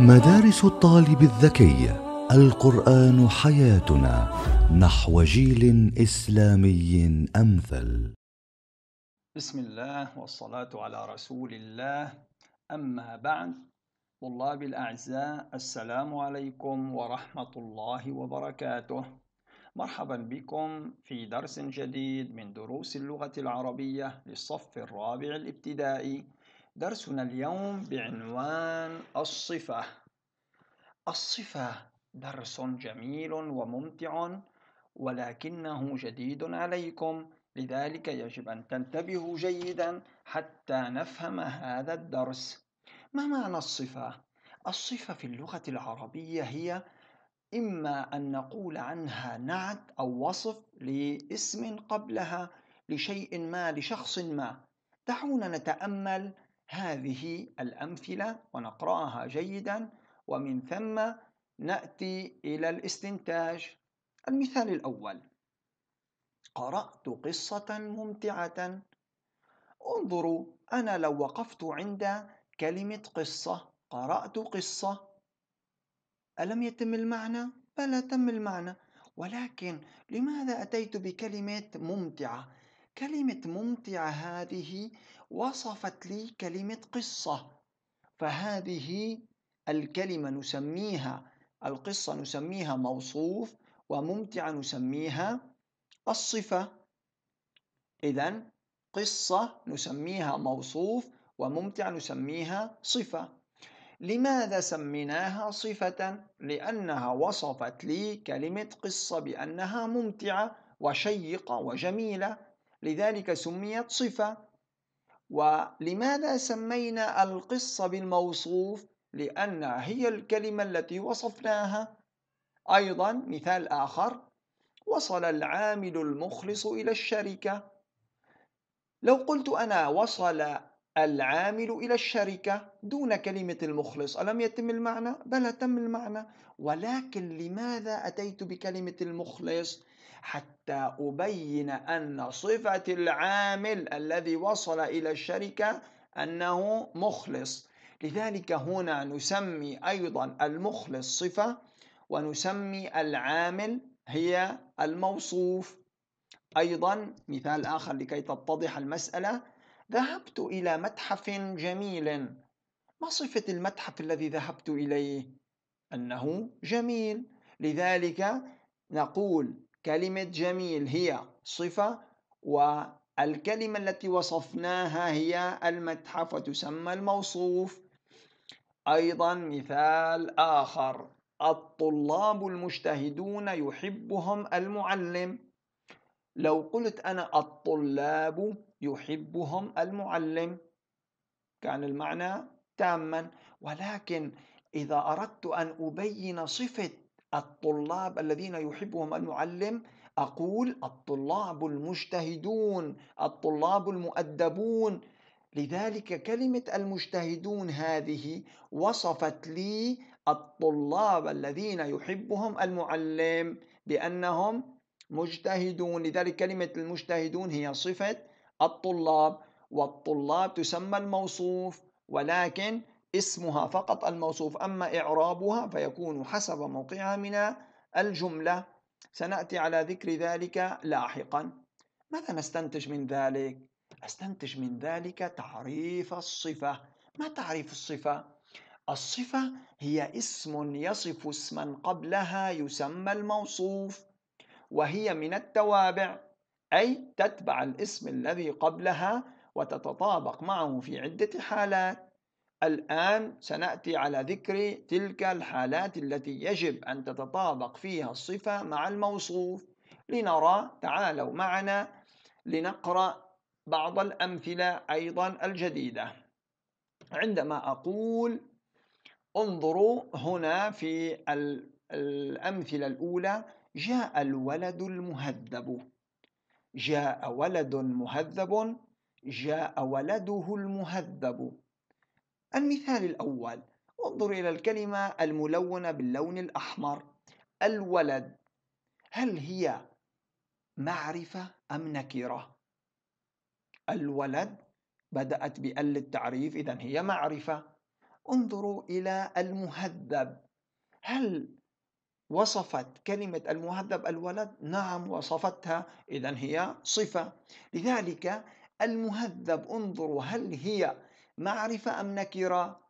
مدارس الطالب الذكي القران حياتنا نحو جيل اسلامي امثل بسم الله والصلاه على رسول الله اما بعد طلاب الاعزاء السلام عليكم ورحمه الله وبركاته مرحبا بكم في درس جديد من دروس اللغه العربيه للصف الرابع الابتدائي درسنا اليوم بعنوان الصفة الصفة درس جميل وممتع ولكنه جديد عليكم لذلك يجب أن تنتبهوا جيدا حتى نفهم هذا الدرس ما معنى الصفة؟ الصفة في اللغة العربية هي إما أن نقول عنها نعت أو وصف لاسم قبلها لشيء ما لشخص ما دعونا نتأمل هذه الأمثلة ونقرأها جيدا ومن ثم نأتي إلى الاستنتاج المثال الأول قرأت قصة ممتعة انظروا أنا لو وقفت عند كلمة قصة قرأت قصة ألم يتم المعنى؟ بلى تم المعنى ولكن لماذا أتيت بكلمة ممتعة؟ كلمة ممتعة هذه وصفت لي كلمة قصة فهذه الكلمة نسميها القصة نسميها موصوف وممتعة نسميها الصفة إذا قصة نسميها موصوف وممتعة نسميها صفة لماذا سميناها صفة؟ لأنها وصفت لي كلمة قصة بأنها ممتعة وشيقة وجميلة لذلك سميت صفة ولماذا سمينا القصة بالموصوف لأنها هي الكلمة التي وصفناها أيضا مثال آخر وصل العامل المخلص إلى الشركة لو قلت أنا وصل العامل إلى الشركة دون كلمة المخلص ألم يتم المعنى؟ بلى تم المعنى ولكن لماذا أتيت بكلمة المخلص؟ حتى أبين أن صفة العامل الذي وصل إلى الشركة أنه مخلص لذلك هنا نسمي أيضا المخلص صفة ونسمي العامل هي الموصوف أيضا مثال آخر لكي تتضح المسألة ذهبت إلى متحف جميل ما صفة المتحف الذي ذهبت إليه؟ أنه جميل لذلك نقول كلمة جميل هي صفة والكلمة التي وصفناها هي المتحف وتسمى الموصوف أيضا مثال آخر الطلاب المجتهدون يحبهم المعلم لو قلت أنا الطلاب يحبهم المعلم كان المعنى تاما ولكن إذا أردت أن أبين صفة الطلاب الذين يحبهم المعلم أقول الطلاب المجتهدون الطلاب المؤدبون لذلك كلمة المجتهدون هذه وصفت لي الطلاب الذين يحبهم المعلم بأنهم مجتهدون لذلك كلمة المجتهدون هي صفة الطلاب والطلاب تسمى الموصوف ولكن اسمها فقط الموصوف أما إعرابها فيكون حسب موقعها من الجملة سنأتي على ذكر ذلك لاحقا ماذا نستنتج من ذلك؟ أستنتج من ذلك تعريف الصفة ما تعريف الصفة؟ الصفة هي اسم يصف اسما قبلها يسمى الموصوف وهي من التوابع أي تتبع الاسم الذي قبلها وتتطابق معه في عدة حالات الآن سنأتي على ذكر تلك الحالات التي يجب أن تتطابق فيها الصفة مع الموصوف لنرى تعالوا معنا لنقرأ بعض الأمثلة أيضا الجديدة عندما أقول انظروا هنا في الأمثلة الأولى جاء الولد المهذب جاء ولد مهذب جاء ولده المهذب المثال الأول انظر إلى الكلمة الملونة باللون الأحمر الولد هل هي معرفة أم نكرة؟ الولد بدأت بأل التعريف إذا هي معرفة انظروا إلى المهذب هل وصفت كلمة المهذب الولد نعم وصفتها إذا هي صفة لذلك المهذب انظروا هل هي معرفة أم نكرة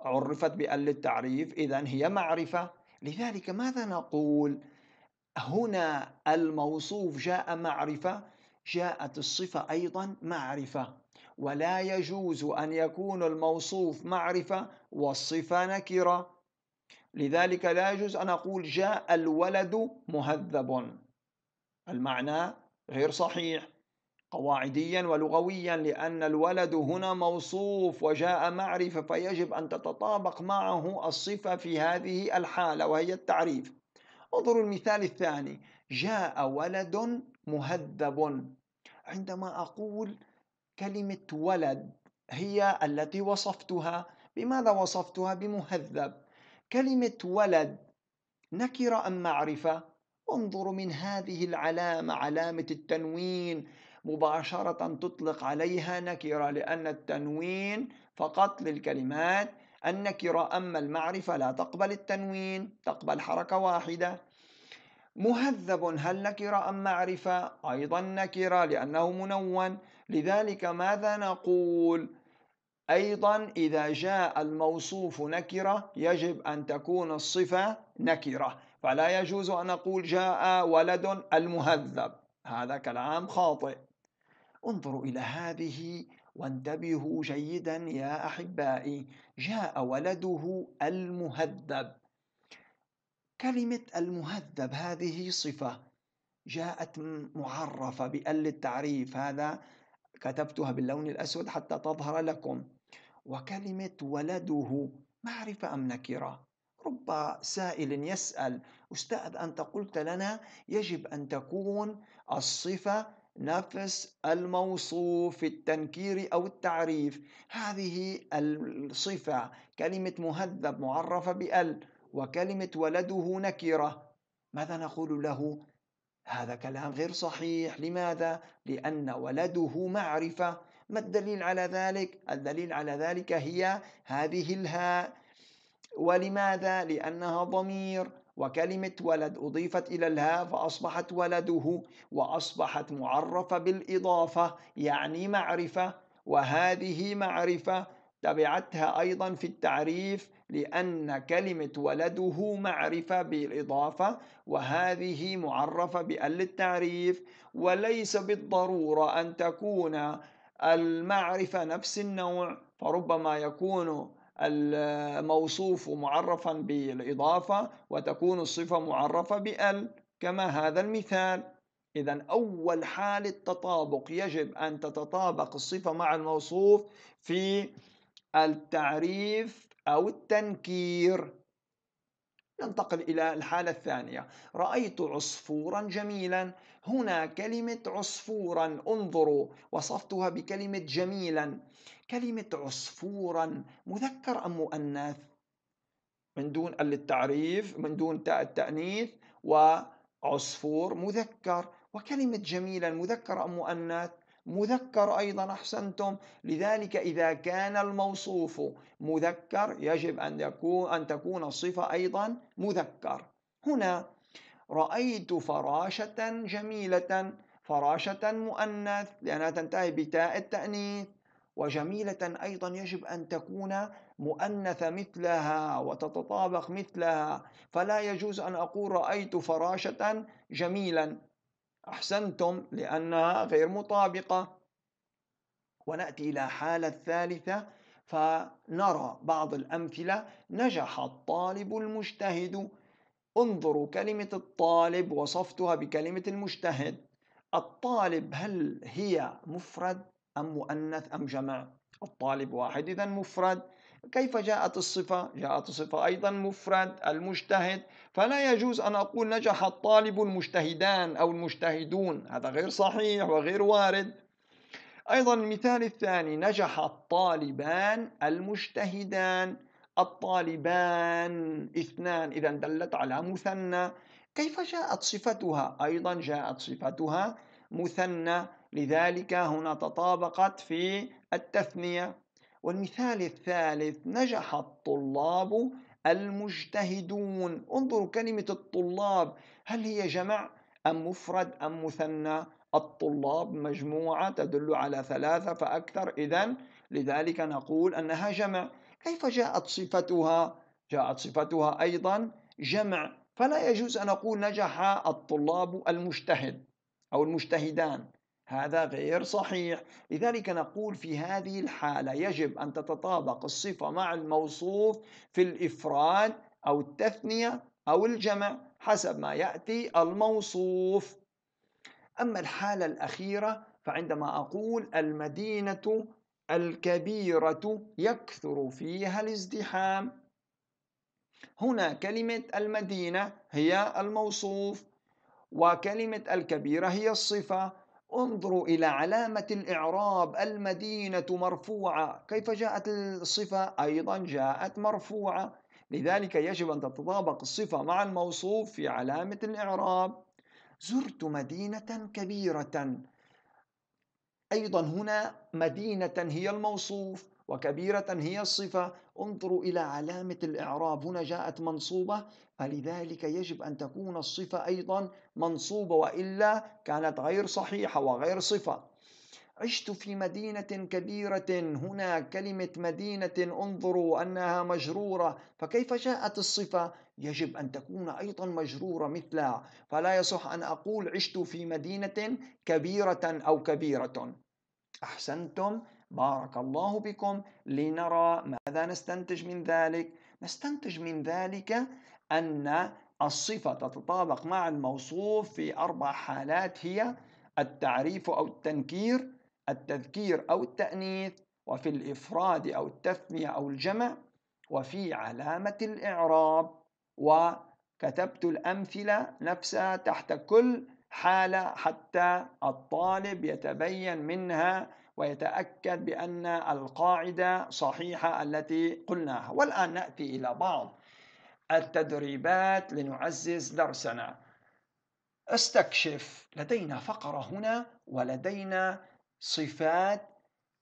عرفت بأل التعريف إذا هي معرفة لذلك ماذا نقول هنا الموصوف جاء معرفة جاءت الصفة أيضا معرفة ولا يجوز أن يكون الموصوف معرفة والصفة نكرة لذلك لا يجوز أن أقول جاء الولد مهذب المعنى غير صحيح قواعديا ولغويا لأن الولد هنا موصوف وجاء معرفة فيجب أن تتطابق معه الصفة في هذه الحالة وهي التعريف انظروا المثال الثاني جاء ولد مهذب عندما أقول كلمة ولد هي التي وصفتها بماذا وصفتها بمهذب كلمة ولد نكرة أم معرفة؟ انظروا من هذه العلامة علامة التنوين مباشرة تطلق عليها نكرة لأن التنوين فقط للكلمات النكرة أما المعرفة لا تقبل التنوين تقبل حركة واحدة مهذب هل نكرة أم معرفة؟ أيضا نكرة لأنه منون لذلك ماذا نقول؟ أيضا إذا جاء الموصوف نكرة يجب أن تكون الصفة نكرة فلا يجوز أن أقول جاء ولد المهذب هذا كلام خاطئ انظروا إلى هذه وانتبهوا جيدا يا أحبائي جاء ولده المهذب كلمة المهذب هذه صفة جاءت معرفة بأل التعريف هذا كتبتها باللون الأسود حتى تظهر لكم وكلمة ولده معرفة أم نكرة رب سائل يسأل أستاذ أنت قلت لنا يجب أن تكون الصفة نفس الموصوف في التنكير أو التعريف هذه الصفة كلمة مهذب معرفة بأل وكلمة ولده نكرة ماذا نقول له؟ هذا كلام غير صحيح لماذا؟ لأن ولده معرفة ما الدليل على ذلك الدليل على ذلك هي هذه الهاء ولماذا لأنها ضمير وكلمة ولد أضيفت إلى الهاء فأصبحت ولده وأصبحت معرفة بالإضافة يعني معرفة وهذه معرفة تبعتها أيضا في التعريف لأن كلمة ولده معرفة بالإضافة وهذه معرفة بأل التعريف وليس بالضرورة أن تكون المعرفة نفس النوع فربما يكون الموصوف معرفا بالإضافة وتكون الصفة معرفة بأل كما هذا المثال إذا أول حال التطابق يجب أن تتطابق الصفة مع الموصوف في التعريف أو التنكير ننتقل إلى الحالة الثانية رأيت عصفورا جميلا هنا كلمة عصفورا انظروا وصفتها بكلمة جميلا كلمة عصفورا مذكر أم مؤنث من دون التعريف من دون تاء التأنيث وعصفور مذكر وكلمة جميلا مذكر أم مؤنث مذكر أيضا أحسنتم لذلك إذا كان الموصوف مذكر يجب أن, يكون أن تكون الصفة أيضا مذكر هنا رأيت فراشة جميلة فراشة مؤنث لأنها تنتهي بتاء التأنيث وجميلة أيضا يجب أن تكون مؤنثة مثلها وتتطابق مثلها فلا يجوز أن أقول رأيت فراشة جميلا أحسنتم لأنها غير مطابقة ونأتي إلى حالة الثالثة فنرى بعض الأمثلة نجح الطالب المجتهد انظروا كلمة الطالب وصفتها بكلمة المجتهد الطالب هل هي مفرد أم مؤنث أم جمع الطالب واحد إذا مفرد كيف جاءت الصفة؟ جاءت الصفة أيضا مفرد المجتهد فلا يجوز أن أقول نجح الطالب المجتهدان أو المجتهدون هذا غير صحيح وغير وارد أيضا المثال الثاني نجح الطالبان المجتهدان الطالبان اثنان إذا دلت على مثنى كيف جاءت صفتها؟ أيضا جاءت صفتها مثنى لذلك هنا تطابقت في التثنية والمثال الثالث نجح الطلاب المجتهدون انظروا كلمة الطلاب هل هي جمع أم مفرد أم مثنى الطلاب مجموعة تدل على ثلاثة فأكثر إذا لذلك نقول أنها جمع كيف جاءت صفتها؟ جاءت صفتها أيضا جمع فلا يجوز أن أقول نجح الطلاب المجتهد أو المجتهدان هذا غير صحيح لذلك نقول في هذه الحالة يجب أن تتطابق الصفة مع الموصوف في الإفراد أو التثنية أو الجمع حسب ما يأتي الموصوف أما الحالة الأخيرة فعندما أقول المدينة الكبيرة يكثر فيها الازدحام هنا كلمة المدينة هي الموصوف وكلمة الكبيرة هي الصفة انظروا إلى علامة الإعراب المدينة مرفوعة كيف جاءت الصفة أيضا جاءت مرفوعة لذلك يجب أن تتطابق الصفة مع الموصوف في علامة الإعراب زرت مدينة كبيرة أيضا هنا مدينة هي الموصوف وكبيرة هي الصفة انظروا إلى علامة الإعراب هنا جاءت منصوبة فلذلك يجب أن تكون الصفة أيضا منصوبة وإلا كانت غير صحيحة وغير صفة عشت في مدينة كبيرة هنا كلمة مدينة انظروا أنها مجرورة فكيف جاءت الصفة؟ يجب أن تكون أيضا مجرورة مثلها فلا يصح أن أقول عشت في مدينة كبيرة أو كبيرة أحسنتم بارك الله بكم لنرى ماذا نستنتج من ذلك نستنتج من ذلك أن الصفة تتطابق مع الموصوف في أربع حالات هي التعريف أو التنكير التذكير أو التأنيث وفي الإفراد أو التثنية أو الجمع وفي علامة الإعراب وكتبت الأمثلة نفسها تحت كل حالة حتى الطالب يتبين منها ويتأكد بأن القاعدة صحيحة التي قلناها والآن نأتي إلى بعض التدريبات لنعزز درسنا استكشف لدينا فقرة هنا ولدينا صفات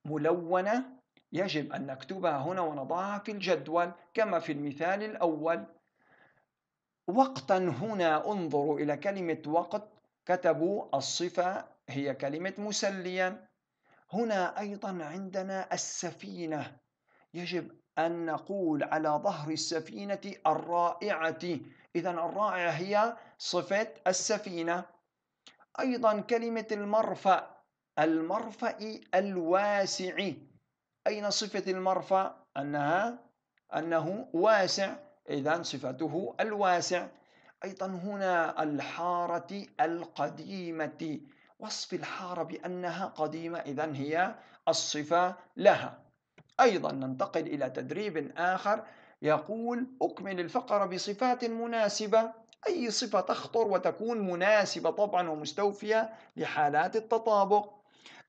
ملونة يجب أن نكتبها هنا ونضعها في الجدول كما في المثال الأول وقتا هنا انظروا إلى كلمة وقت كتبوا الصفة هي كلمة مسليا هنا أيضا عندنا السفينة يجب أن نقول على ظهر السفينة الرائعة إذا الرائعة هي صفة السفينة أيضا كلمة المرفأ المرفأ الواسع أين صفة المرفأ؟ أنها أنه واسع إذا صفته الواسع أيضا هنا الحارة القديمة وصف الحارة بأنها قديمة إذا هي الصفة لها أيضا ننتقل إلى تدريب آخر يقول أكمل الفقرة بصفات مناسبة أي صفة تخطر وتكون مناسبة طبعا ومستوفية لحالات التطابق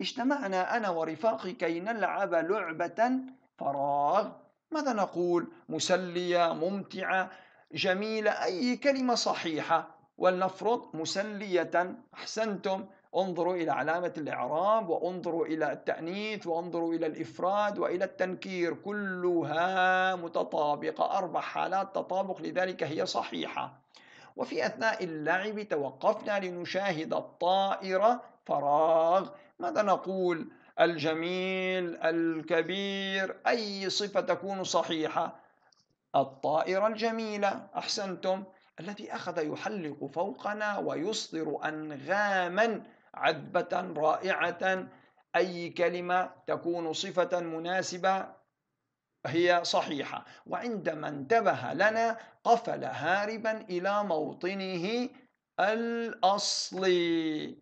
اجتمعنا أنا ورفاقي كي نلعب لعبة فراغ ماذا نقول مسلية ممتعة جميلة أي كلمة صحيحة ولنفرض مسلية أحسنتم انظروا إلى علامة الإعراب وانظروا إلى التأنيث وانظروا إلى الإفراد وإلى التنكير كلها متطابقة أربع حالات تطابق لذلك هي صحيحة وفي أثناء اللعب توقفنا لنشاهد الطائرة فراغ ماذا نقول الجميل الكبير أي صفة تكون صحيحة الطائرة الجميلة أحسنتم الذي أخذ يحلق فوقنا ويصدر أنغاما عذبة رائعة أي كلمة تكون صفة مناسبة هي صحيحة وعندما انتبه لنا قفل هاربا إلى موطنه الأصلي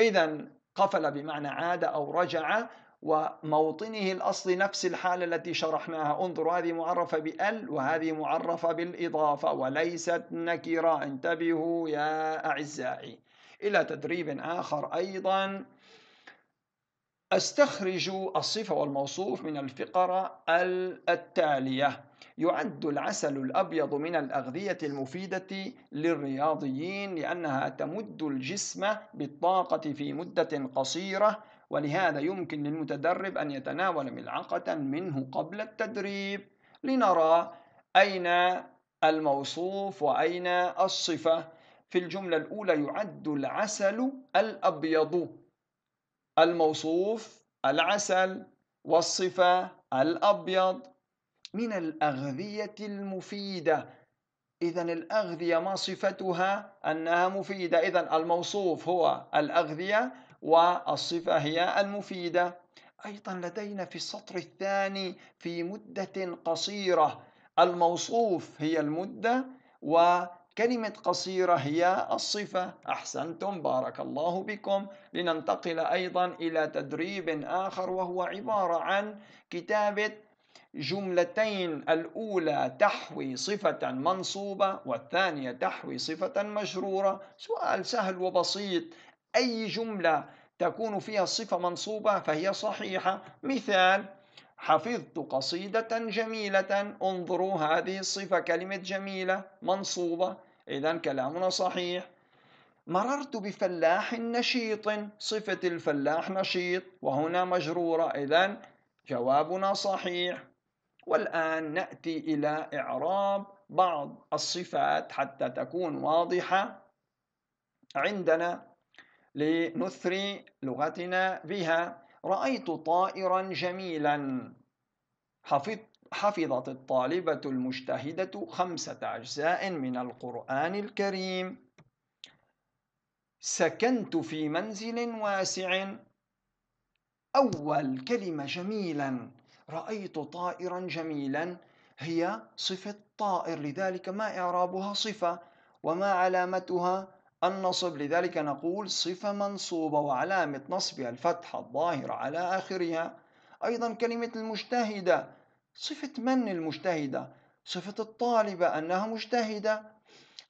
إذا قفل بمعنى عاد أو رجع وموطنه الأصلي نفس الحالة التي شرحناها انظر هذه معرفة بال وهذه معرفة بالإضافة وليست نكرة انتبهوا يا أعزائي إلى تدريب آخر أيضا استخرج الصفة والموصوف من الفقرة التالية يعد العسل الأبيض من الأغذية المفيدة للرياضيين لأنها تمد الجسم بالطاقة في مدة قصيرة ولهذا يمكن للمتدرب أن يتناول ملعقة منه قبل التدريب لنرى أين الموصوف وأين الصفة في الجملة الأولى يعد العسل الأبيض الموصوف العسل والصفة الأبيض من الأغذية المفيدة إذا الأغذية ما صفتها أنها مفيدة إذا الموصوف هو الأغذية والصفة هي المفيدة أيضا لدينا في السطر الثاني في مدة قصيرة الموصوف هي المدة و كلمة قصيرة هي الصفة أحسنتم بارك الله بكم لننتقل أيضا إلى تدريب آخر وهو عبارة عن كتابة جملتين الأولى تحوي صفة منصوبة والثانية تحوي صفة مجرورة سؤال سهل وبسيط أي جملة تكون فيها الصفة منصوبة فهي صحيحة مثال حفظت قصيدة جميلة انظروا هذه الصفة كلمة جميلة منصوبة إذا كلامنا صحيح مررت بفلاح نشيط صفة الفلاح نشيط وهنا مجرورة إذا جوابنا صحيح والآن نأتي إلى إعراب بعض الصفات حتى تكون واضحة عندنا لنثري لغتنا بها رأيت طائرا جميلا حفظت حفظت الطالبة المجتهدة خمسة أجزاء من القرآن الكريم سكنت في منزل واسع أول كلمة جميلا رأيت طائرا جميلا هي صفة طائر لذلك ما إعرابها صفة وما علامتها النصب لذلك نقول صفة منصوبة وعلامة نصبها الفتحة الظاهرة على آخرها أيضا كلمة المجتهدة صفة من المجتهدة صفة الطالبة أنها مجتهدة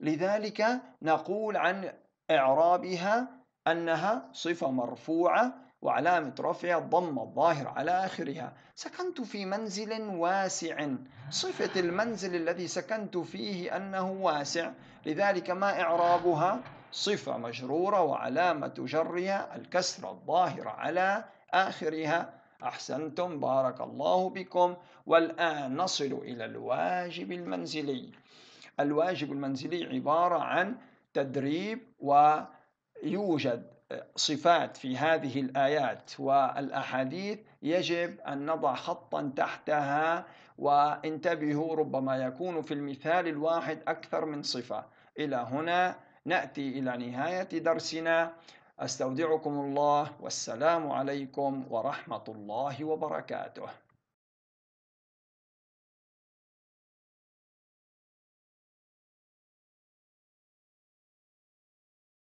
لذلك نقول عن إعرابها أنها صفة مرفوعة وعلامة رفعها الضم الظاهر على آخرها سكنت في منزل واسع صفة المنزل الذي سكنت فيه أنه واسع لذلك ما إعرابها صفة مجرورة وعلامة جرها الكسرة الظاهرة على آخرها أحسنتم بارك الله بكم والآن نصل إلى الواجب المنزلي الواجب المنزلي عبارة عن تدريب ويوجد صفات في هذه الآيات والأحاديث يجب أن نضع خطا تحتها وانتبهوا ربما يكون في المثال الواحد أكثر من صفة إلى هنا نأتي إلى نهاية درسنا أستودعكم الله والسلام عليكم ورحمة الله وبركاته